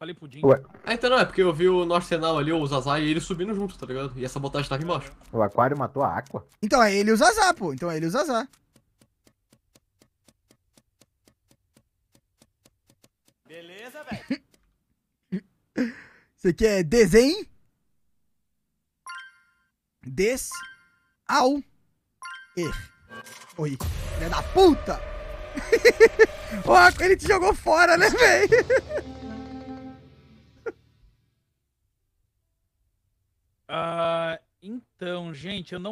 Falei pudim. Ué. Ah, então não, é porque eu vi o nosso Arsenal ali, o Zazai, e ele subindo junto, tá ligado? E essa botagem tá aqui embaixo. O Aquário matou a Aqua? Então é ele e o Zazá, pô. Então é ele e o Zazá. Beleza, velho. Isso aqui é desenho. Des. Ao. Er. Oi. Filha da puta! o Aqua, ele te jogou fora, né, velho? Uh, então, gente, eu não